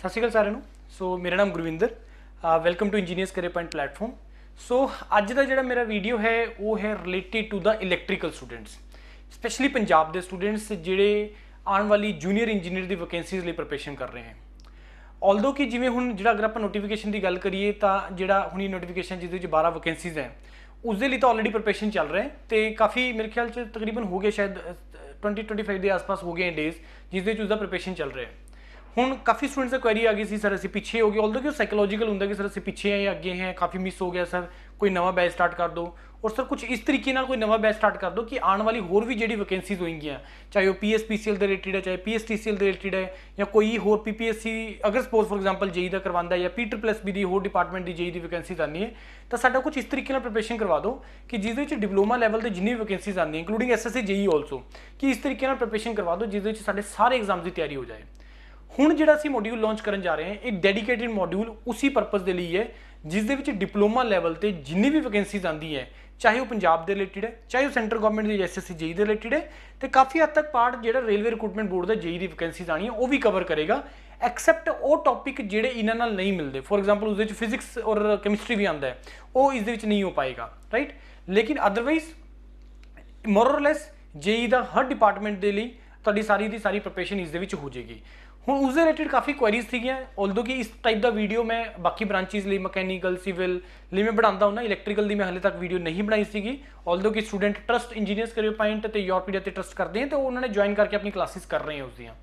ਸਤਿ ਸ਼੍ਰੀ ਅਕਾਲ ਸਾਰਿਆਂ ਨੂੰ ਸੋ ਮੇਰਾ ਨਾਮ Gurvinder welcome to engineers career point platform so ਅੱਜ ਦਾ ਜਿਹੜਾ ਮੇਰਾ ਵੀਡੀਓ ਹੈ ਉਹ ਹੈ related to the electrical students specially Punjab ਦੇ ਸਟੂਡੈਂਟਸ ਜਿਹੜੇ ਆਉਣ ਵਾਲੀ ਜੂਨੀਅਰ ਇੰਜੀਨੀਅਰ ਦੀ ਵੈਕੈਂਸੀਜ਼ ਲਈ ਪ੍ਰੈਪਰੇਸ਼ਨ ਕਰ ਰਹੇ ਹਨ ਆਲਦੋ ਕਿ ਜਿਵੇਂ ਹੁਣ ਜਿਹੜਾ ਅਗਰ ਆਪਾਂ ਨੋਟੀਫਿਕੇਸ਼ਨ ਦੀ ਗੱਲ ਕਰੀਏ ਤਾਂ ਜਿਹੜਾ ਹੁਣੀ ਨੋਟੀਫਿਕੇਸ਼ਨ ਜਿਹਦੇ ਵਿੱਚ 12 ਵੈਕੈਂਸੀਜ਼ ਹੈ ਉਸ ਦੇ ਲਈ ਤਾਂ ਆਲਰੇਡੀ ਪ੍ਰੈਪਰੇਸ਼ਨ ਚੱਲ ਰਹੇ ਹੈ ਤੇ ਕਾਫੀ ਮੇਰੇ ਖਿਆਲ ਚ ਤਕਰੀਬਨ ਹੋ ਗਏ ਸ਼ਾਇਦ 20 25 ਦੇ ਆਸ-ਪਾਸ ਹੋ ਗਏ ਡੇਸ ਜਿਸ ਦੇ ਵਿੱਚ ਉਸ ਦਾ ਪ੍ਰੈਪਰੇਸ਼ਨ ਚੱਲ ਰਿਹਾ ਹੈ ਹੁਣ ਕਾਫੀ ਸਟੂਡੈਂਟਸ ਦਾ ਕੁਐਰੀ ਆ ਗਈ ਸੀ ਸਰ ਅਸੀਂ ਪਿੱਛੇ ਹੋ ਗਏ ਆਲਦੋ ਕਿ ਉਹ ਸਾਈਕੋਲੋਜੀਕਲ ਹੁੰਦਾ ਕਿ ਸਰ ਅਸੀਂ ਪਿੱਛੇ ਆਏ ਅੱਗੇ ਹੈ ਕਾਫੀ ਮਿਸ ਹੋ ਗਿਆ ਸਰ ਕੋਈ ਨਵਾਂ ਬੈਚ ਸਟਾਰਟ ਕਰ ਦਿਓ ਔਰ ਸਰ ਕੁਝ ਇਸ ਤਰੀਕੇ ਨਾਲ ਕੋਈ ਨਵਾਂ ਬੈਚ ਸਟਾਰਟ ਕਰ ਦਿਓ ਕਿ ਆਉਣ ਵਾਲੀ ਹੋਰ ਵੀ ਜਿਹੜੀ ਵੈਕੈਂਸੀਜ਼ ਹੋਣਗੀਆਂ ਚਾਹੇ ਉਹ ਪੀਐਸਪੀਸੀਐਲ ਦੇ ਰਿਲੇਟਡ ਹੈ ਚਾਹੇ ਪੀਐਸਟੀਸੀਐਲ ਦੇ ਰਿਲੇਟਡ ਹੈ ਜਾਂ ਕੋਈ ਹੋਰ ਪੀਪੀਐਸਸੀ ਅਗਰ ਸਪੋਜ਼ ਫੋਰ ਐਗਜ਼ਾਮਪਲ ਜੇਈ ਦਾ ਕਰਵਾਉਂਦਾ ਹੈ ਜਾਂ ਪੀਟਰ ਪਲੱਸ ਵੀ ਬੀ ਦੀ ਹੋਰ ਡਿਪਾਰਟਮੈਂਟ ਦੀ ਜੇਈ e e ਦੀ ਵੈਕੈਂਸੀਜ਼ ਆਣੀ ਹੈ ਤਾਂ ਸਾਡਾ ਕੁਝ ਇਸ ਤਰੀਕੇ ਨਾਲ ਪ੍ਰੀਪਰੇਸ਼ਨ ਕਰਵਾ ਦਿਓ ਕਿ ਜਿਸ ਦੇ ਵਿੱਚ ਡਿਪਲੋਮਾ ਲੈਵਲ ਤੇ ਜਿੰਨੀ ਵੈਕੈਂਸੀਜ਼ ਆਉਂਦੀਆਂ ਇਨਕਲੂਡਿੰਗ ਐਸਐਸਸੀ ਜੇਈ ਆਲਸੋ ਕਿ ਇਸ ਤਰੀਕੇ ਨਾਲ ਪ੍ਰੀਪਰੇਸ਼ਨ ਕਰਵਾ ਦਿਓ ਜਿਸ ਦੇ ਵਿੱਚ ਸਾਡੇ ਸਾਰੇ ਐਗਜ਼ਾਮਸ ਦੀ ਤਿਆਰੀ ਹੋ ਜਾਏ ਹੁਣ ਜਿਹੜਾ ਅਸੀਂ ਮੋਡਿਊਲ ਲਾਂਚ ਕਰਨ ਜਾ ਰਹੇ ਹਾਂ ਇਹ ਡੈਡੀਕੇਟਿਡ ਮੋਡਿਊਲ ਉਸੇ ਪਰਪਸ ਦੇ ਲਈ ਹੈ ਜਿਸ ਦੇ ਵਿੱਚ ਡਿਪਲੋਮਾ ਲੈਵਲ ਤੇ ਜਿੰਨੀ ਵੀ ਵੈਕੈਂਸੀਜ਼ ਆਂਦੀ ਹੈ ਚਾਹੇ ਉਹ ਪੰਜਾਬ ਦੇ ਰਿਲੇਟਿਡ ਹੈ ਚਾਹੇ ਉਹ ਸੈਂਟਰ ਗਵਰਨਮੈਂਟ ਦੀ ਐਸਐਸਸੀ ਜੇਈ ਦੇ ਰਿਲੇਟਿਡ e e ਹੈ ਤੇ ਕਾਫੀ ਹੱਦ ਤੱਕ ਪਾਰਟ ਜਿਹੜਾ ਰੇਲਵੇ ਰਿਕਰੂਟਮੈਂਟ ਬੋਰਡ ਦਾ ਜੇਈ e ਦੀ ਵੈਕੈਂਸੀਜ਼ ਆਣੀ ਹੈ ਉਹ ਵੀ ਕਵਰ ਕਰੇਗਾ ਐਕਸੈਪਟ ਉਹ ਟੌਪਿਕ ਜਿਹੜੇ ਇਹਨਾਂ ਨਾਲ ਨਹੀਂ ਮਿਲਦੇ ਫੋਰ ਐਗਜ਼ਾਮਪਲ ਉਸ ਦੇ ਵਿੱਚ ਫਿਜ਼ਿਕਸ ਔਰ ਕੈਮਿਸਟਰੀ ਵੀ ਆਂਦਾ ਹੈ ਉਹ ਇਸ ਦੇ ਵਿੱਚ ਨਹੀਂ ਹੋ ਪਾਏਗਾ ਰਾਈਟ ਲੇਕਿਨ ਅਦਰਵਾਈਜ਼ ਮੋਰਰਲੈਸ ਔਰ ਜੇਈ ਦਾ ਹਰ ਡਿਪਾਰਟਮੈਂਟ ਦੇ ਲਈ ਤੁਹਾਡੀ ਸਾਰੀ ਦੀ ਸਾਰੀ ਪ੍ਰੀਪਰੇਸ਼ਨ ਇਸ ਦੇ ਵਿੱਚ ਹੋ ਜਾਏਗੀ ਹੁਣ ਉਸ ਦੇ ਰਿਲੇਟਡ ਕਾਫੀ ਕੁਐਰੀਜ਼ ਸੀਗੀਆਂ ਆਲਦੋ ਕਿ ਇਸ ਟਾਈਪ ਦਾ ਵੀਡੀਓ ਮੈਂ ਬਾਕੀ ਬ੍ਰਾਂਚਿਸ ਲਈ ਮਕੈਨੀਕਲ ਸਿਵਲ ਲਈ ਮੈਂ ਬਣਾਉਂਦਾ ਹੁੰਦਾ ਇਲੈਕਟ੍ਰੀਕਲ ਦੀ ਮੈਂ ਹਲੇ ਤੱਕ ਵੀਡੀਓ ਨਹੀਂ ਬਣਾਈ ਸੀਗੀ ਆਲਦੋ ਕਿ student trust engineers career point ਤੇ ਯੂਰਪੀਡੀਆ ਤੇ ਟਰਸਟ ਕਰਦੇ ਹਨ ਤੇ ਉਹਨਾਂ ਨੇ ਜੁਆਇਨ ਕਰਕੇ ਆਪਣੀ ਕਲਾਸਿਸ ਕਰ ਰਹੇ ਹਨ ਉਸ ਦੀਆਂ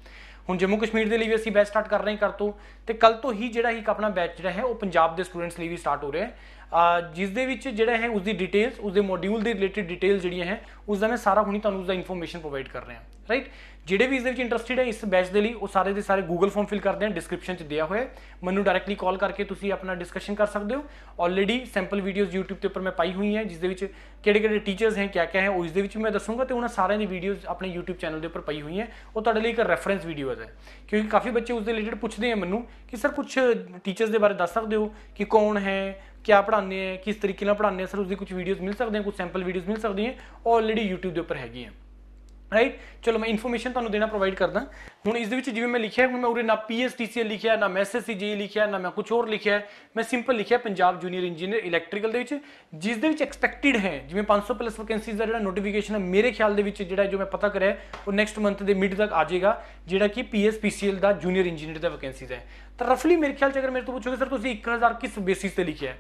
ਹੁਣ ਜੰਮੂ ਕਸ਼ਮੀਰ ਦੇ ਲਈ ਵੀ ਅਸੀਂ ਬੈਚ ਸਟਾਰਟ ਕਰ ਰਹੇ ਹਾਂ ਕਰ ਤੋਂ ਤੇ ਕੱਲ ਤੋਂ ਹੀ ਜਿਹੜਾ ਇੱਕ ਆਪਣਾ ਬੈਚ ਜਿਹੜਾ ਹੈ ਉਹ ਪੰਜਾਬ ਦੇ ਸਟੂਡੈਂਟਸ ਲਈ ਵੀ ਸਟਾਰਟ ਹੋ ਰਿਹਾ ਹੈ ਜਿਸ ਦੇ ਵਿੱਚ ਜਿਹੜਾ ਹੈ ਉਸ ਦੀ ਡਿਟੇਲਸ ਉਸ ਦੇ ਮੋਡਿਊਲ ਦੇ ਰਿਲੇਟਡ ਡਿਟੇਲ ਜਿਹੜੀਆਂ ਹੈ ਉਸ ਦਾ ਮੈਂ ਸਾਰਾ ਹੁਣੀ ਤੁਹਾਨੂੰ ਉਸ ਦਾ ਇਨਫੋਰਮੇਸ਼ਨ ਪ੍ਰੋਵਾਈਡ ਕਰ ਰਿਹਾ ਹਾਂ ਰਾਈਟ ਜਿਹੜੇ ਵੀ ਇਸ ਦੇ ਵਿੱਚ ਇੰਟਰਸਟਿਡ ਹੈ ਇਸ ਬੈਚ ਦੇ ਲਈ ਉਹ ਸਾਰੇ ਦੇ ਸਾਰੇ Google ਫਾਰਮ ਫਿਲ ਕਰਦੇ ਹਨ ਡਿਸਕ੍ਰਿਪਸ਼ਨ 'ਚ ਦਿਆ ਹੋਇਆ ਮੈਨੂੰ ਡਾਇਰੈਕਟਲੀ ਕਾਲ ਕਰਕੇ ਤੁਸੀਂ ਆਪਣਾ ਡਿਸਕਸ਼ਨ ਕਰ ਸਕਦੇ ਹੋ ਆਲਰੇਡੀ ਸੈਂਪਲ ਵੀਡੀਓਜ਼ YouTube ਤੇ ਉੱਪਰ ਮੈਂ ਪਾਈ ਹੋਈ ਹੈ ਜਿਸ ਦੇ ਵਿੱਚ ਕਿਹੜੇ ਕਿਹੜੇ ਟੀਚਰਸ ਹੈ ਕਿਆ ਕਿਆ ਹੈ ਉਹ ਇਸ ਦੇ ਵਿੱਚ ਮੈਂ ਦੱਸੂਗਾ ਤੇ ਉਹਨਾਂ ਸਾਰਿਆਂ ਦੀ ਵੀਡੀਓਜ਼ ਆਪਣੇ YouTube ਚੈਨਲ ਦੇ ਉੱਪਰ ਪਈ ਹੋਈ ਹੈ ਉਹ ਤੁਹਾਡੇ ਲਈ ਇੱਕ ਰੈਫਰੈਂਸ ਵੀਡੀਓਜ਼ ਹੈ ਕਿਉਂਕਿ ਕਾਫੀ ਬੱਚੇ ਉਸ ਦੇ ਰਿਲੇਟਡ ਪੁੱਛਦੇ ਆ ਮੈਨੂੰ ਕਿ ਸਰ ਕੁਝ ਟੀਚਰਸ ਦੇ ਬਾਰੇ ਦੱਸ ਸਕਦੇ ਹੋ ਕਿ ਕੌਣ ਹੈ ਕਿਆ ਪੜ੍ਹਾਉਂਦੇ ਆ ਕਿਸ ਤਰੀਕੇ ਨਾਲ ਪੜ੍ਹਾਉਂਦੇ ਆ ਸਰ ਉਸ ਦੀ ਕੁਝ ਵੀਡੀਓਜ਼ ਮਿਲ ਸਕਦੀਆਂ ਕੁਝ ਸੈਂਪਲ ਵੀਡੀਓਜ਼ ਮਿਲ ਸਕਦੀਆਂ ਆਲਰੇਡੀ YouTube ਦੇ ਉੱਪਰ ਹੈਗੀਆਂ ਰਾਈਟ ਚਲੋ ਮੈਂ ਇਨਫੋਰਮੇਸ਼ਨ ਤੁਹਾਨੂੰ ਦੇਣਾ ਪ੍ਰੋਵਾਈਡ ਕਰਦਾ ਹੁਣ ਇਸ ਦੇ ਵਿੱਚ ਜਿਵੇਂ ਮੈਂ ਲਿਖਿਆ ਹੁਣ ਮੈਂ ਉਰੇ ਨਾ ਪੀਐਸਟੀਸੀ ਲਿਖਿਆ ਨਾ ਮੈਸੇਜ ਜੀ ਲਿਖਿਆ ਨਾ ਮੈਂ e ਕੁਝ ਹੋਰ ਲਿਖਿਆ ਮੈਂ ਸਿੰਪਲ ਲਿਖਿਆ ਪੰਜਾਬ ਜੂਨੀਅਰ ਇੰਜੀਨੀਅਰ ਇਲੈਕਟ੍ਰੀਕਲ ਦੇ ਵਿੱਚ ਜਿਸ ਦੇ ਵਿੱਚ ਐਕਸਪੈਕਟਿਡ ਹੈ ਜਿਵੇਂ 500 ਪਲੱਸ ਵੈਕੈਂਸੀਜ਼ ਦਾ ਜਿਹੜਾ ਨੋਟੀਫਿਕੇਸ਼ਨ ਹੈ ਮੇਰੇ ਖਿਆਲ ਦੇ ਵਿੱਚ ਜਿਹੜਾ ਜੋ ਮੈਂ ਪਤਾ ਕਰਿਆ ਉਹ ਨੈਕਸਟ ਮੰਥ ਦੇ ਮਿਡ ਤੱਕ ਆ ਜਾਏਗਾ ਜਿਹੜਾ ਕਿ ਪੀਐਸਪੀਸੀਐਲ ਦਾ ਜੂਨੀਅਰ ਇੰਜੀਨੀਅਰ ਦਾ ਵੈਕੈਂਸੀਜ਼ ਹੈ ਤਾਂ ਰਫਲੀ ਮੇਰੇ ਖਿਆਲ ਚ ਅਗਰ ਮੇਰੇ ਤੋਂ ਪੁੱਛੋਗੇ ਸਰ ਤੁਸੀਂ 1000 ਕਿਸ ਬੇਸਿਸ ਤੇ ਲਿਖਿਆ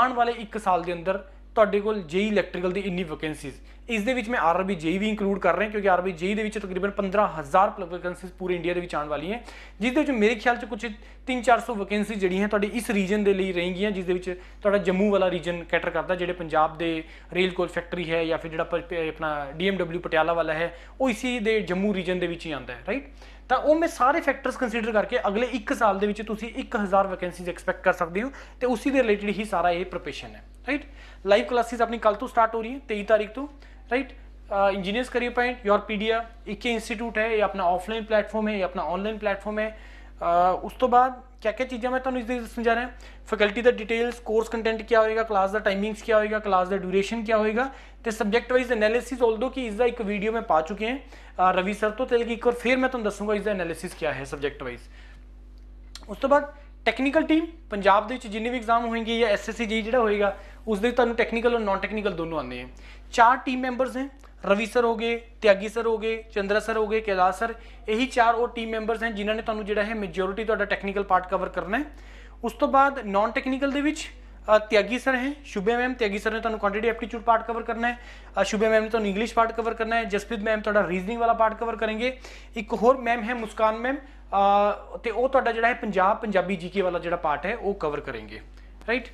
ਆਉਣ ਵਾਲੇ 1 ਸਾਲ ਦੇ ਅੰਦਰ ਤੁਹਾਡੇ ਕੋਲ ਜੇਈ ਇਲੈਕਟ੍ਰੀਕਲ e ਦੀ ਇੰਨੀ ਵੈਕੈਂਸੀਜ਼ ਇਸ ਦੇ ਵਿੱਚ ਮੈਂ ਆਰਬੀ ਜੇ ਵੀ ਇਨਕਲੂਡ ਕਰ ਰਿਹਾ ਕਿਉਂਕਿ ਆਰਬੀ ਜੇ ਦੇ ਵਿੱਚ ਤਕਰੀਬਨ 15000 ਪਲਸ ਵੈਕੈਂਸੀਜ਼ ਪੂਰੇ ਇੰਡੀਆ ਦੇ ਵਿੱਚ ਆਉਣ ਵਾਲੀਆਂ ਜਿਸ ਦੇ ਵਿੱਚ ਮੇਰੇ ਖਿਆਲ 'ਚ ਕੁਝ 3-400 ਵੈਕੈਂਸੀ ਜਿਹੜੀਆਂ ਤੁਹਾਡੇ ਇਸ ਰੀਜਨ ਦੇ ਲਈ ਰਹਿਣਗੀਆਂ ਜਿਸ ਦੇ ਵਿੱਚ ਤੁਹਾਡਾ ਜੰਮੂ ਵਾਲਾ ਰੀਜਨ ਕੈਟਰ ਕਰਦਾ ਜਿਹੜੇ ਪੰਜਾਬ ਦੇ ਰੇਲ ਕੋਲ ਫੈਕਟਰੀ ਹੈ ਜਾਂ ਫਿਰ ਜਿਹੜਾ ਆਪਣਾ ਡੀਐਮਡਬਲਯੂ ਪਟਿਆਲਾ ਵਾਲਾ ਹੈ ਉਹ ਇਸੇ ਦੇ ਜੰਮੂ ਰੀਜਨ ਦੇ ਵਿੱਚ ਹੀ ਆਉਂਦਾ ਹੈ ਰਾਈਟ ਤਾਂ ਉਹ ਮੈਂ ਸਾਰੇ ਫੈਕਟਰਸ ਕੰਸੀਡਰ ਕਰਕੇ ਅਗਲੇ 1 ਸਾਲ ਦੇ ਵਿੱਚ ਤੁਸੀਂ 1000 ਵੈਕੈਂਸੀਜ਼ ਐਕਸਪੈਕਟ ਕਰ ਸਕਦੇ ਹੋ ਤੇ ਉਸੇ ਦੇ ਰਿਲੇਟਡ ਹੀ ਸਾਰਾ ਇਹ ਪ੍ਰੋਪੇਸ਼ਨ ਹੈ ਰਾਈਟ ਲਾਈਵ ਕਲਾਸਿਸ ਆਪਣੀ ਕੱਲ ਤੋਂ ਸਟਾਰਟ ਹੋ ਰਹੀ ਹੈ 23 ਤਾਰੀਖ ਤੋਂ right engineers career point Yourpedia एक ही इंस्टीट्यूट है ये अपना ऑफलाइन प्लेटफॉर्म है ये अपना ऑनलाइन प्लेटफॉर्म है uh, उस तो बाद क्या क्या चीज़ें मैं तुम्हें तो इस दिन समझा रहे हैं faculty the details course content क्या होएगा क्लास का टाइमिंग्स क्या होएगा क्लास का ड्यूरेशन क्या होएगा तो सब्जेक्ट वाइज एनालिसिस ऑल दो कि इसका एक वीडियो मैं पा चुके हैं uh, रवि सर तो तेल की एक और फिर मैं तुम्हें दसूंगा इसका एनालिसिस क्या है सब्जेक्ट वाइज उस तो बाद टेक्निकल टीम पंजाब जिन्हें भी एग्जाम होएंगे या एस एस सी जी जो होएगा उस दिन तुम्हें और नॉन टेक्निकल दोनों आने हैं ਚਾਰ ਟੀਮ ਮੈਂਬਰਸ ਨੇ ਰਵੀ ਸਰ ਹੋਗੇ ਤਿਆਗੀ ਸਰ ਹੋਗੇ ਚੰਦਰਾ ਸਰ ਹੋਗੇ ਕੈਲਾਸ ਸਰ ਇਹੀ ਚਾਰ ਉਹ ਟੀਮ ਮੈਂਬਰਸ ਹਨ ਜਿਨ੍ਹਾਂ ਨੇ ਤੁਹਾਨੂੰ ਜਿਹੜਾ ਹੈ ਮੈਜੋਰਿਟੀ ਤੁਹਾਡਾ ਟੈਕਨੀਕਲ ਪਾਰਟ ਕਵਰ ਕਰਨਾ ਹੈ ਉਸ ਤੋਂ ਬਾਅਦ ਨਾਨ ਟੈਕਨੀਕਲ ਦੇ ਵਿੱਚ ਤਿਆਗੀ ਸਰ ਹੈ ਸ਼ੁਭੇ ਮੈਮ ਤਿਆਗੀ ਸਰ ਨੇ ਤੁਹਾਨੂੰ ਕੁਆਂਟੀਟੀ ਐਪਟੀਟਿਊਡ ਪਾਰਟ ਕਵਰ ਕਰਨਾ ਹੈ ਸ਼ੁਭੇ ਮੈਮ ਨੇ ਤੁਹਾਨੂੰ ਇੰਗਲਿਸ਼ ਪਾਰਟ ਕਵਰ ਕਰਨਾ ਹੈ ਜਸਪ੍ਰੀਤ ਮੈਮ ਤੁਹਾਡਾ ਰੀਜ਼ਨਿੰਗ ਵਾਲਾ ਪਾਰਟ ਕਵਰ ਕਰਨਗੇ ਇੱਕ ਹੋਰ ਮੈਮ ਹੈ ਮੁਸਕਾਨ ਮੈਮ ਤੇ ਉਹ ਤੁਹਾਡਾ ਜਿਹੜਾ ਹੈ ਪੰਜਾਬ ਪੰਜਾਬੀ ਜੀਕੇ ਵਾਲਾ ਜਿਹੜਾ ਪਾਰਟ ਹੈ ਉਹ ਕਵਰ ਕਰਨਗੇ ਰਾਈਟ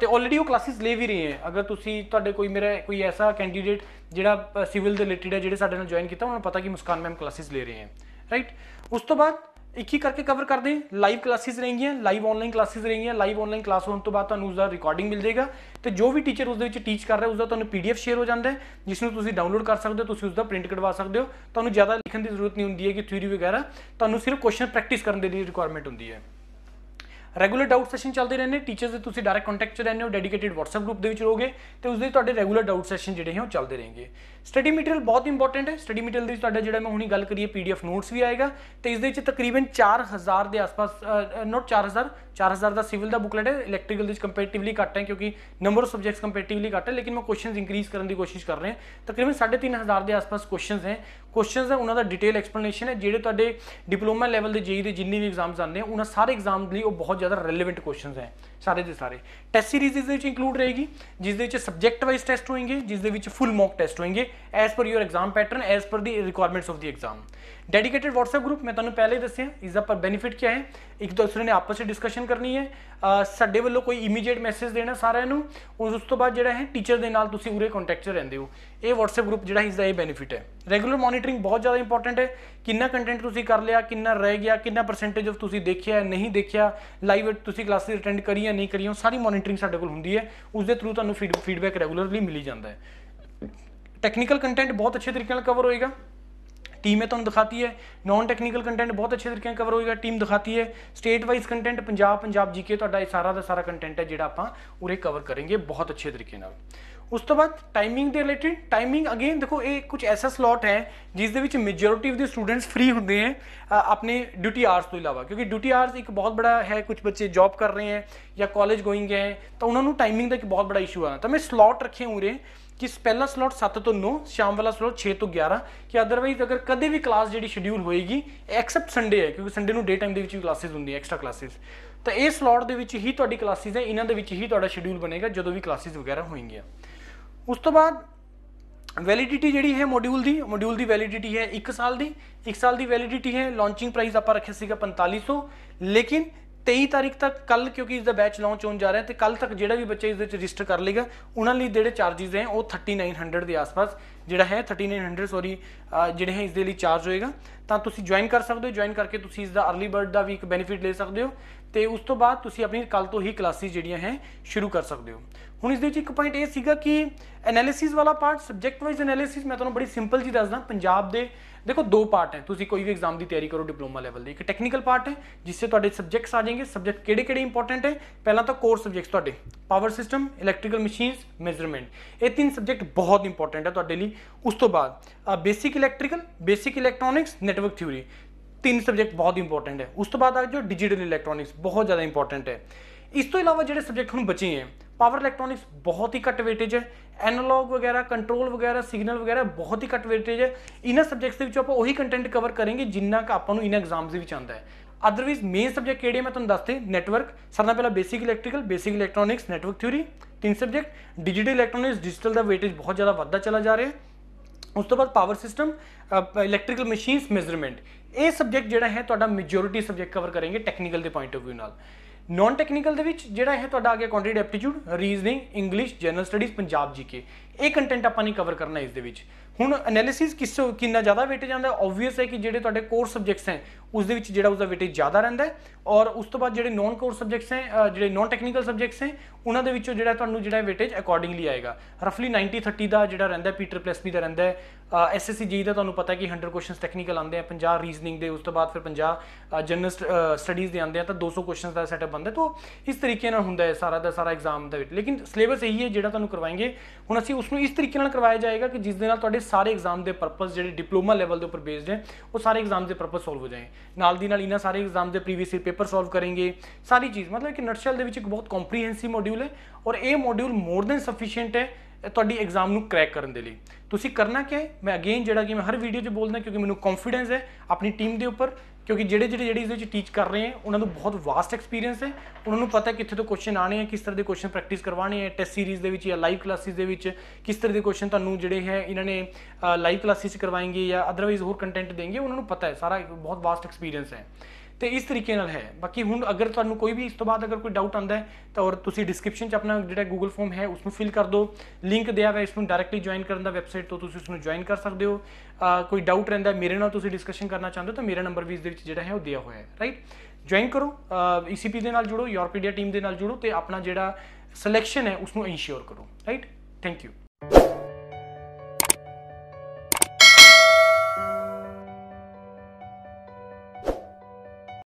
ਤੇ ਆਲਰੇਡੀ ਉਹ ਕਲਾਸਿਸ ਲੈ ਵੀ ਰਹੇ ਹੈ ਅਗਰ ਤੁਸੀਂ ਤੁਹਾਡੇ ਕੋਈ ਮੇਰਾ ਕੋਈ ਐਸਾ ਕੈਂਡੀਡੇਟ ਜਿਹੜਾ ਸਿਵਲ ਦੇ ਰਿਲੇਟਡ ਹੈ ਜਿਹੜੇ ਸਾਡੇ ਨਾਲ ਜੁਆਇਨ ਕੀਤਾ ਉਹਨਾਂ ਨੂੰ ਪਤਾ ਕਿ ਮੁਸਕਾਨ ਮੈਮ ਕਲਾਸਿਸ ਲੈ ਰਹੇ ਹੈ ਰਾਈਟ ਉਸ ਤੋਂ ਬਾਅਦ ਇੱਕ ਹੀ ਕਰਕੇ ਕਵਰ ਕਰਦੇ ਲਾਈਵ ਕਲਾਸਿਸ ਰਹਿਣਗੀਆਂ ਲਾਈਵ ਆਨਲਾਈਨ ਕਲਾਸਿਸ ਰਹਿਣਗੀਆਂ ਲਾਈਵ ਆਨਲਾਈਨ ਕਲਾਸ ਹੋਣ ਤੋਂ ਬਾਅਦ ਤੁਹਾਨੂੰ ਉਸ ਦਾ ਰਿਕਾਰਡਿੰਗ ਮਿਲ ਜਾਏਗਾ ਤੇ ਜੋ ਵੀ ਟੀਚਰ ਉਸ ਦੇ ਵਿੱਚ ਟੀਚ ਕਰ ਰਿਹਾ ਉਸ ਦਾ ਤੁਹਾਨੂੰ ਪੀਡੀਐਫ ਸ਼ੇਅਰ ਹੋ ਜਾਂਦਾ ਹੈ ਜਿਸ ਨੂੰ ਤੁਸੀਂ ਡਾਊਨਲੋਡ ਕਰ ਸਕਦੇ ਹੋ ਤੁਸੀਂ ਉਸ ਦਾ ਪ੍ਰਿੰਟ ਕਢਵਾ ਸਕਦੇ ਹੋ ਤੁਹਾਨੂੰ ਜ਼ਿਆਦਾ ਲਿਖਣ ਦੀ ਜ਼ਰੂਰਤ ਨਹੀਂ ਹੁੰਦੀ ਹੈ ਕਿ ਥਿਊਰੀ ਵਗੈਰਾ ਤੁਹਾਨੂੰ ਸਿਰਫ ਕੁਐਸਚਨ ਪ੍ਰੈਕਟਿਸ ਕਰਨ ਦੇ ਲਈ ਰਿਕੁਆਇਰਮੈਂਟ ਹੁੰਦੀ ਹੈ ਰੈਗੂਲਰ ਡਾਊਟ ਸੈਸ਼ਨ ਚੱਲਦੇ ਰਹਿੰਦੇ ਨੇ ਟੀਚਰਸ ਦੇ ਤੁਸੀਂ ਡਾਇਰੈਕਟ ਕੰਟੈਕਟ 'ਚ ਰਹਿੰਦੇ ਹੋ ਡੈਡੀਕੇਟਿਡ WhatsApp ਗਰੁੱਪ ਦੇ ਵਿੱਚ ਰਹੋਗੇ ਤੇ ਉਸ ਦੇ ਤੁਹਾਡੇ ਰੈਗੂਲਰ ਡਾਊਟ ਸੈਸ਼ਨ ਜਿਹੜੇ ਹੈ ਉਹ ਚੱਲਦੇ ਰਹਿਣਗੇ ਸਟੱਡੀ ਮਟੀਰੀਅਲ ਬਹੁਤ ਇੰਪੋਰਟੈਂਟ ਹੈ ਸਟੱਡੀ ਮਟੀਰੀਅਲ ਦੇ ਵਿੱਚ ਤੁਹਾਡਾ ਜਿਹੜਾ ਮੈਂ ਹੁਣੀ ਗੱਲ ਕਰੀਏ PDF ਨੋਟਸ ਵੀ ਆਏਗਾ ਤੇ ਇਸ ਦੇ ਵਿੱਚ ਤਕਰੀਬਨ 4000 ਦੇ ਆਸ-ਪਾਸ ਨੋਟ 4000 4000 ਦਾ ਸਿਵਲ ਦਾ ਬੁਕਲੇਟ ਹੈ ਇਲੈਕਟ੍ਰੀਕਲ ਦੇ ਵਿੱਚ ਕੰਪੈਰੀਟਿਵਲੀ ਘੱਟ ਹੈ ਕਿਉਂਕਿ ਨੰਬਰ ਆਫ ਸਬਜੈਕਟਸ ਕੰਪੈਰੀਟਿਵਲੀ ਘੱਟ ਹੈ ਲੇਕਿਨ ਮੈਂ ਕੁਐਸਚਨਸ ਇਨਕਰੀਜ਼ ਕਰਨ ਦੀ ਕੋਸ਼ਿਸ਼ ਕਰ ਰਹੇ ਹਾਂ ਤਕਰੀਬਨ 3500 ਦੇ ਆਸ-ਪਾਸ ਕੁਐਸਚਨਸ ਹੈ ਕੁਐਸਚਨਸ ਹੈ ਉਹਨਾਂ ਦਾ ਡਿਟੇਲ ਐਕਸਪਲੇਨੇਸ਼ਨ ਹੈ ਜਿਹੜੇ ਤੁਹਾਡੇ ਡਿਪਲੋਮਾ ਲੈਵਲ ਦੇ ਜੇਈ e ਦੇ ਜਿੰਨੇ ਵੀ ਐਗਜ਼ਾਮਸ ਆਉਂਦੇ ਆ ਉਹਨਾਂ ਸਾਰੇ ਐਗਜ਼ਾਮ ਲਈ ਉਹ ਬਹੁਤ ਜ਼ਿਆਦਾ ਰੈਲੇਵੈਂਟ ਕੁਐਸਚਨਸ ਹੈ ਸਾਰੇ ਦੇ ਸਾਰੇ ਟੈਸਟ ਸੀਰੀਜ਼ ਇਸ ਦੇ ਵਿੱਚ ਇਨਕਲੂਡ ਰਹੇਗੀ ਜਿਸ ਦੇ ਵਿੱਚ ਸਬਜੈਕਟ ਵਾਈਜ਼ ਟੈਸਟ ਹੋਣਗੇ ਜਿਸ ਦੇ ਵਿੱਚ ਫੁੱਲ ਮੌਕ ਟੈਸਟ ਹੋਣਗੇ as per your exam pattern as per the requirements of the exam dedicated WhatsApp group ਮੈਂ ਤੁਹਾਨੂੰ ਪਹਿਲੇ ਦੱਸਿਆ ਇਸ ਦਾ ਪਰ ਬੈਨੀਫਿਟ ਕੀ ਹੈ ਇੱਕ ਦੂਸਰੇ ਨੇ ਆਪਸ ਵਿੱਚ ਡਿਸਕਸ਼ਨ ਕਰਨੀ ਹੈ ਸਾਡੇ ਵੱਲੋਂ ਕੋਈ ਇਮੀਡੀਏਟ ਮੈਸੇਜ ਦੇਣਾ ਸਾਰਿਆਂ ਨੂੰ ਉਸ ਤੋਂ ਬਾਅਦ ਜਿਹੜਾ ਹੈ ਟੀਚਰ ਦੇ ਨਾਲ ਤੁਸੀਂ ਉਰੇ ਕੰਟੈਕਟ 'ਚ ਰਹਿੰਦੇ ਹੋ ਇਹ WhatsApp ਗਰੁੱਪ ਜਿਹੜਾ ਇਸ ਦਾ ਇਹ ਬੈਨੀਫਿਟ ਹੈ ਰੈਗੂਲਰ ਮੋਨੀਟਰਿੰਗ ਬਹੁਤ ਜ਼ਿਆਦਾ ਇੰਪੋਰਟੈਂਟ ਹੈ ਕਿੰਨਾ ਕੰਟੈਂਟ ਤੁਸੀਂ ਕਰ ਲਿਆ ਕਿੰਨਾ ਰਹਿ ਗਿਆ ਕਿੰਨਾ ਪਰਸੈਂਟੇਜ ਆਫ ਤੁਸੀਂ ਦੇਖਿਆ ਨਹੀਂ ਦੇਖਿਆ ਲਾਈਵ ਤੁਸੀਂ ਕਲਾਸਿਸ ਅਟੈਂਡ ਕਰੀਆਂ ਨਹੀਂ ਕਰੀਆਂ ਸਾਰੀ ਮੋਨੀਟਰਿੰਗ ਸਾਡੇ ਕੋਲ ਹੁੰਦੀ ਹੈ ਉਸ ਦੇ ਥਰੂ ਤੁਹਾਨੂੰ ਫੀਡਬੈਕ ਰੈਗੂਲਰਲੀ ਮਿਲੀ ਜਾਂਦਾ ਹੈ ਟੈਕਨੀਕਲ ਕੰਟੈਂਟ ਬਹੁਤ ਅੱਛੇ ਤਰੀਕੇ ਨਾਲ ਕਵਰ ਹੋਏਗਾ ਟੀਮ ਇਹ ਤੁਹਾਨੂੰ ਦਿਖਾਤੀ ਹੈ ਨਾਨ ਟੈਕਨੀਕਲ ਕੰਟੈਂਟ ਬਹੁਤ ਅੱਛੇ ਤਰੀਕੇ ਨਾਲ ਕਵਰ ਹੋਏਗਾ ਟੀਮ ਦਿਖਾਤੀ ਹੈ state wise content Punjab Punjab GK ਤੁਹਾਡਾ ਇਹ ਸਾਰਾ ਦਾ ਸਾਰਾ ਕੰਟੈਂਟ ਹੈ ਜਿਹੜਾ ਆਪਾਂ ਉਰੇ ਕਵਰ ਕਰਾਂਗੇ ਬਹੁਤ ਅੱਛੇ ਤਰੀਕੇ ਨਾਲ ਉਸ ਤੋਂ ਬਾਅਦ ਟਾਈਮਿੰਗ ਦੇ ਰਿਲੇਟਡ ਟਾਈਮਿੰਗ ਅਗੇਨ ਦੇਖੋ ਇਹ ਕੁਝ ਐਸਾ ਸਲੋਟ ਹੈ ਜਿਸ ਦੇ ਵਿੱਚ majority of the students free ਹੁੰਦੇ ਹੈ ਆਪਣੇ ਡਿਊਟੀ ਆਰਸ ਤੋਂ ਇਲਾਵਾ ਕਿਉਂਕਿ ਡਿਊਟੀ ਆਰਸ ਇੱਕ ਬਹੁਤ ਬੜਾ ਹੈ ਕੁਝ ਬੱਚੇ ਜੌਬ ਕਰ ਰਹੇ ਹੈ ਜਾਂ ਕਾਲਜ ਗੋਇੰਗ ਹੈ ਤਾਂ ਉਹਨਾਂ ਨੂੰ ਟਾਈਮਿੰਗ ਦਾ ਇੱਕ ਬਹੁਤ ਬੜਾ ਇਸ਼ੂ ਆ ਤਾਂ ਮੈਂ ਸਲੋਟ ਰੱਖੇ ਹੋਏ ਕਿ ਪਹਿਲਾ ਸਲੋਟ 7 ਤੋਂ 9 ਸ਼ਾਮ ਵਾਲਾ ਸਲੋਟ 6 ਤੋਂ 11 ਕਿ ਅਦਰਵਾਈਜ਼ ਅਗਰ ਕਦੇ ਵੀ ਕਲਾਸ ਜਿਹੜੀ ਸ਼ਡਿਊਲ ਹੋਏਗੀ ਐਕਸੈਪਟ ਸੰਡੇ ਹੈ ਕਿਉਂਕਿ ਸੰਡੇ ਨੂੰ ਡੇ ਟਾਈਮ ਦੇ ਵਿੱਚ ਵੀ ਕਲਾਸਿਸ ਹੁੰਦੀਆਂ ਐਕਸਟਰਾ ਕਲਾਸਿਸ ਤਾਂ ਇਹ ਸਲੋਟ ਦੇ ਵਿੱਚ ਹੀ ਤੁਹਾਡੀ ਕਲਾਸਿਸ ਹੈ ਇਹਨਾਂ ਦੇ ਵਿੱਚ ਹੀ ਤੁਹਾਡਾ ਸ਼ਡਿਊਲ ਬਣੇਗਾ ਜਦੋਂ ਵੀ ਕਲਾਸਿਸ ਵਗੈਰਾ ਹੋਣਗੀਆਂ ਉਸ ਤੋਂ ਬਾਅਦ ਵੈਲਿਡਿਟੀ ਜਿਹੜੀ ਹੈ ਮੋਡਿਊਲ ਦੀ ਮੋਡਿਊਲ ਦੀ ਵੈਲਿਡਿਟੀ ਹੈ 1 ਸਾਲ ਦੀ 1 ਸਾਲ ਦੀ ਵੈਲਿਡਿਟੀ ਹੈ ਲਾਂਚਿੰਗ ਪ੍ਰਾਈਸ ਆਪਾਂ ਰੱਖਿਆ ਸੀਗਾ 4500 ਲੇਕਿਨ 23 ਤਾਰੀਖ ਤੱਕ ਕੱਲ ਕਿਉਂਕਿ ਇਸ ਦਾ ਬੈਚ ਲਾਂਚ ਹੋਣ ਜਾ ਰਿਹਾ ਤੇ ਕੱਲ ਤੱਕ ਜਿਹੜਾ ਵੀ ਬੱਚਾ ਇਸ ਵਿੱਚ ਰਜਿਸਟਰ ਕਰ ਲੇਗਾ ਉਹਨਾਂ ਲਈ ਜਿਹੜੇ ਚਾਰजेस ਹੈ ਉਹ 3900 ਦੇ ਆਸ-ਪਾਸ ਜਿਹੜਾ ਹੈ 3900 ਸੌਰੀ ਜਿਹੜੇ ਹੈ ਇਸ ਦੇ ਲਈ ਚਾਰਜ ਹੋਏਗਾ ਤਾਂ ਤੁਸੀਂ ਜੁਆਇਨ ਕਰ ਸਕਦੇ ਹੋ ਜੁਆਇਨ ਕਰਕੇ ਤੁਸੀਂ ਇਸ ਦਾ अर्ਲੀ ਬਰਡ ਦਾ ਵੀ ਇੱਕ ਬੈਨੀਫਿਟ ਲੈ ਸਕਦੇ ਹੋ ਤੇ ਉਸ ਤੋਂ ਬਾਅਦ ਤੁਸੀਂ ਆਪਣੀ ਕੱਲ ਤੋਂ ਹੀ ਕਲਾਸਿਸ ਜਿਹੜੀਆਂ ਹੈ ਸ਼ੁਰੂ ਕਰ ਸਕਦੇ ਹੋ ਹੁਣ ਇਸ ਦੇ ਵਿੱਚ ਇੱਕ ਪੁਆਇੰਟ ਇਹ ਸੀਗਾ ਕਿ ਐਨਾਲਿਸਿਸ ਵਾਲਾ ਪਾਰਟ ਸਬਜੈਕਟ ਵਾਈਜ਼ ਐਨਾਲਿਸਿਸ ਮੈਂ ਤੁਹਾਨੂੰ ਬੜੀ ਸਿੰਪਲ ਜੀ ਦੱਸਦਾ ਪੰਜਾਬ ਦੇ ਦੇਖੋ ਦੋ ਪਾਰਟ ਹੈ ਤੁਸੀਂ ਕੋਈ ਵੀ ਐਗਜ਼ਾਮ ਦੀ ਤਿਆਰੀ ਕਰੋ ਡਿਪਲੋਮਾ ਲੈਵਲ ਦੀ ਇੱਕ ਟੈਕਨੀਕਲ ਪਾਰਟ ਹੈ ਜਿਸ ਸੇ ਤੁਹਾਡੇ ਸਬਜੈਕਟਸ ਆ ਜਾਣਗੇ ਸਬਜੈਕਟ ਕਿਹੜੇ-ਕਿਹੜੇ ਇੰਪੋਰਟੈਂਟ ਹੈ ਪਹਿਲਾਂ ਤਾਂ ਕੋਰ ਸਬਜੈਕਟਸ ਤੁਹਾਡੇ power system electrical machines measurement ਇਹ ਤਿੰਨ ਸਬਜੈਕਟ ਬਹੁਤ ਇੰਪੋਰਟੈਂਟ ਹੈ ਤੁਹਾਡੇ ਲਈ ਉਸ ਤੋਂ ਬਾਅਦ basic electrical basic electronics network theory ਤਿੰਨ ਸਬਜੈਕਟ ਬਹੁਤ ਇੰਪੋਰਟੈਂਟ ਹੈ ਉਸ ਤੋਂ ਬਾਅਦ ਆ ਜੋ ਡਿਜੀਟਲ ਇਲੈਕਟ੍ਰੋਨਿਕਸ ਬਹੁਤ ਜ਼ਿਆਦਾ ਇੰਪੋਰਟੈਂਟ ਹੈ ਇਸ ਤੋਂ ਇਲਾਵਾ ਜਿਹੜੇ ਸਬਜੈਕਟ ਹੁਣ ਬਚੇ ਹੈ ਪਾਵਰ ਇਲੈਕਟ੍ਰੋਨਿਕਸ ਬਹੁਤ ਹੀ ਘੱਟ weightage ਹੈ ਐਨਾਲੌਗ ਵਗੈਰਾ ਕੰਟਰੋਲ ਵਗੈਰਾ ਸਿਗਨਲ ਵਗੈਰਾ ਬਹੁਤ ਹੀ ਘੱਟ weightage ਹੈ ਇਹਨਾਂ ਸਬਜੈਕਟਸ ਦੇ ਵਿੱਚੋਂ ਆਪਾਂ ਉਹੀ ਕੰਟੈਂਟ ਕਵਰ ਕਰਾਂਗੇ ਜਿੰਨਾ ਕਿ ਆਪਾਂ ਨੂੰ ਇਨ ਐਗਜ਼ਾਮਸ ਦੇ ਵਿੱਚ ਆਉਂਦਾ ਹੈ ਅਦਰਵਾਈਜ਼ ਮੇਨ ਸਬਜੈਕਟ ਕਿਹੜੇ ਮੈਂ ਤੁਹਾਨੂੰ ਦੱਸਦੇ ਨੈਟਵਰਕ ਸਾਰਿਆਂ ਤੋਂ ਪਹਿਲਾਂ basic electrical basic electronics network theory ਤਿੰਨ ਸਬਜੈਕਟ ਡਿਜੀਟਲ ਇਲੈਕਟ੍ਰੋਨਿਕਸ ਡਿਜੀਟਲ ਦਾ ਵੇਟੇਜ ਬਹੁਤ ਜ਼ਿਆਦਾ ਵੱਧਦਾ ਚਲਾ ਜਾ ਰਿਹਾ ਉਸ ਤੋਂ ਬਾਅਦ power system electrical machines measurement ਇਹ ਸਬਜੈਕਟ ਜਿਹੜਾ ਹੈ ਤੁਹਾਡਾ ਮੈਜੋਰਿਟੀ ਸਬਜੈਕਟ ਕਵਰ ਕਰਨਗੇ ਟੈਕਨੀਕਲ ਦੇ ਪੁਆਇੰਟ ਆਫ View ਨਾਲ ਨਾਨ ਟੈਕਨੀਕਲ ਦੇ ਵਿੱਚ ਜਿਹੜਾ ਹੈ ਤੁਹਾਡਾ ਅੱਗੇ quantity aptitude reasoning English general studies Punjab GK ਇਹ ਕੰਟੈਂਟ ਆਪਾਂ ਨੇ ਕਵਰ ਕਰਨਾ ਇਸ ਦੇ ਵਿੱਚ ਹੁਣ ਐਨਾਲਿਸਿਸ ਕਿਸ ਕਿੰਨਾ ਜ਼ਿਆਦਾ ਵੇਟੇ ਜਾਂਦਾ ਆਬਵੀਅਸ ਹੈ ਕਿ ਜਿਹੜੇ ਤੁਹਾਡੇ ਕੋਰ ਸਬਜੈਕਟਸ ਹੈ ਉਸ ਦੇ ਵਿੱਚ ਜਿਹੜਾ ਉਸਦਾ weightage ਜ਼ਿਆਦਾ ਰਹਿੰਦਾ ਔਰ ਉਸ ਤੋਂ ਬਾਅਦ ਜਿਹੜੇ ਨੋਨ ਕੋਰ ਸਬਜੈਕਟਸ ਹੈ ਜਿਹੜੇ ਨੋਨ ਟੈਕਨੀਕਲ ਸਬਜੈਕਟਸ ਹੈ ਉਹਨਾਂ ਦੇ ਵਿੱਚੋਂ ਜਿਹੜਾ ਤੁਹਾਨੂੰ ਜਿਹੜਾ ਵੇਟੇਜ ਅਕੋਰਡਿੰਗਲੀ ਆਏਗਾ ਰਫਲੀ 90 30 ਦਾ ਜਿਹੜਾ ਰਹਿੰਦਾ ਪੀਟਰ ਪਲੱਸ ਵੀ ਦਾ ਰਹਿੰਦਾ ਹੈ ਐਸਐਸਸੀ ਜੀ ਦਾ ਤੁਹਾਨੂੰ ਪਤਾ ਕਿ 100 ਕੁਐਸਚਨਸ ਟੈਕਨੀਕਲ ਆਉਂਦੇ ਆ 50 ਰੀਜ਼ਨਿੰਗ ਦੇ ਉਸ ਤੋਂ ਬਾਅਦ ਫਿਰ 50 ਜਨਰਲ ਸਟੱਡੀਜ਼ ਦੇ ਆਉਂਦੇ ਆ ਤਾਂ 200 ਕੁਐਸਚਨਸ ਦਾ ਸੈਟਅਪ ਬਣਦਾ ਤੋਂ ਇਸ ਤਰੀਕੇ ਨਾਲ ਹੁੰਦਾ ਹੈ ਸਾਰਾ ਦਾ ਸਾਰਾ ਐਗਜ਼ਾਮ ਦਾ weight ਲੇਕਿਨ ਸਿਲੇਬਸ ਇਹੀ ਹੈ ਜਿਹੜਾ ਤੁਹਾਨੂੰ ਕਰਵਾਏਗੇ ਹੁਣ ਅਸੀਂ ਉਸ ਨੂੰ ਇਸ ਤਰੀਕੇ ਨਾਲ ਕਰਵਾਇਆ ਜਾਏਗਾ ਕਿ ਜਿਸ ਦੇ ਨਾਲ ਤੁਹਾਡੇ ਸਾਰੇ ਐਗਜ਼ਾਮ ਦੇ ਪਰਪਸ ਜਿਹੜੇ ਡਿਪਲੋਮਾ ਲੈਵਲ ਦੇ ਉੱਪਰ ਬੇਸਡ ਹੈ ਉਹ ਸਾਰੇ ਐਗਜ਼ਾਮ ਦੇ ਪਰਪਸ ਸੋਲਵ ਹੋ ਜਾਏ ਨਾਲ ਦੀ ਨਾਲ ਇਹਨਾਂ ਸਾਰੇ ਐਗਜ਼ਾਮ ਦੇ ਪ੍ਰੀਵੀਅਸ ਈਅਰ ਪੇਪਰ ਸੋਲਵ ਕਰਨਗੇ ਸਾਰੀ ਚੀਜ਼ ਮਤਲਬ ਕਿ ਨਰਸ਼ਲ ਦੇ ਵਿੱਚ ਇੱਕ ਬਹੁਤ ਕੰਪਰੀਹੈਂਸਿਵ ਮੋਡਿਊਲ ਹੈ ਔਰ ਇਹ ਮੋਡਿਊਲ ਮੋਰ ਦੈਨ ਸਫੀਸ਼ੀਐਂਟ ਹੈ ਤੁਹਾਡੀ ਐਗਜ਼ਾਮ ਨੂੰ ਕ੍ਰੈਕ ਕਰਨ ਦੇ ਲਈ ਤੁਸੀਂ ਕਰਨਾ ਕੀ ਹੈ ਮੈਂ ਅਗੇਨ ਜਿਹੜਾ ਕਿ ਮੈਂ ਹਰ ਵੀਡੀਓ 'ਚ ਬੋਲਦਾ ਕਿਉਂਕਿ ਮੈਨੂੰ ਕੰਫੀਡੈਂਸ ਹੈ ਆਪਣੀ ਟੀਮ ਦੇ ਉੱਪਰ ਕਿਉਂਕਿ ਜਿਹੜੇ ਜਿਹੜੇ ਜਿਹੜੀ ਇਸ ਵਿੱਚ ਟੀਚ ਕਰ ਰਹੇ ਆ ਉਹਨਾਂ ਨੂੰ ਬਹੁਤ ਵਾਸਟ ਐਕਸਪੀਰੀਅੰਸ ਹੈ ਉਹਨਾਂ ਨੂੰ ਪਤਾ ਕਿੱਥੇ ਤੋਂ ਕੁਐਸਚਨ ਆਣੇ ਆ ਕਿਸ ਤਰ੍ਹਾਂ ਦੇ ਕੁਐਸਚਨ ਪ੍ਰੈਕਟਿਸ ਕਰਵਾਣੇ ਆ ਟੈਸਟ ਸੀਰੀਜ਼ ਦੇ ਵਿੱਚ ਜਾਂ ਲਾਈਵ ਕਲਾਸਿਸ ਦੇ ਵਿੱਚ ਕਿਸ ਤਰ੍ਹਾਂ ਦੇ ਕੁਐਸਚਨ ਤੁਹਾਨੂੰ ਜਿਹੜੇ ਹੈ ਇਹਨਾਂ ਨੇ ਲਾਈਵ ਕਲਾਸਿਸ ਕਰਵਾਏਗੇ ਜਾਂ ਅਦਰਵਾਈਜ਼ ਹੋਰ ਕੰਟੈਂਟ ਦੇਣਗੇ ਉਹਨਾਂ ਨੂੰ ਪਤਾ ਹੈ ਸਾਰਾ ਬਹੁਤ ਵਾਸਟ ਐਕਸਪੀਰੀਅੰਸ ਹੈ ਤੇ ਇਸ ਤਰੀਕੇ ਨਾਲ ਹੈ ਬਾਕੀ ਹੁਣ ਅਗਰ ਤੁਹਾਨੂੰ ਕੋਈ ਵੀ ਇਸ ਤੋਂ ਬਾਅਦ ਅਗਰ ਕੋਈ ਡਾਊਟ ਆਂਦਾ ਹੈ ਤਾਂ ਔਰ ਤੁਸੀਂ ਡਿਸਕ੍ਰਿਪਸ਼ਨ 'ਚ ਆਪਣਾ ਜਿਹੜਾ ਗੂਗਲ ਫਾਰਮ ਹੈ ਉਸ ਨੂੰ ਫਿਲ ਕਰ ਦਿਓ ਲਿੰਕ ਦਿਆ ਹੋਇਆ ਇਸ ਨੂੰ ਡਾਇਰੈਕਟਲੀ ਜੁਆਇਨ ਕਰਨ ਦਾ ਵੈਬਸਾਈਟ ਤੋਂ ਤੁਸੀਂ ਉਸ ਨੂੰ ਜੁਆਇਨ ਕਰ ਸਕਦੇ ਹੋ ਕੋਈ ਡਾਊਟ ਰਹਿੰਦਾ ਮੇਰੇ ਨਾਲ ਤੁਸੀਂ ਡਿਸਕਸ਼ਨ ਕਰਨਾ ਚਾਹੁੰਦੇ ਹੋ ਤਾਂ ਮੇਰਾ ਨੰਬਰ ਵੀ ਇਸ ਦੇ ਵਿੱਚ ਜਿਹੜਾ ਹੈ ਉਹ ਦਿਆ ਹੋਇਆ ਹੈ ਰਾਈਟ ਜੁਆਇਨ ਕਰੋ ਈਸੀਪੀ ਦੇ ਨਾਲ ਜੁੜੋ ਯੂਰਪੀਡੀਆ ਟੀਮ ਦੇ ਨਾਲ ਜੁੜੋ ਤੇ ਆਪਣਾ ਜਿਹੜਾ ਸਿਲੈਕਸ਼ਨ ਹੈ ਉਸ ਨੂੰ ਇਨਸ਼ੋਰ ਕਰੋ ਰਾਈਟ ਥੈਂਕ ਯੂ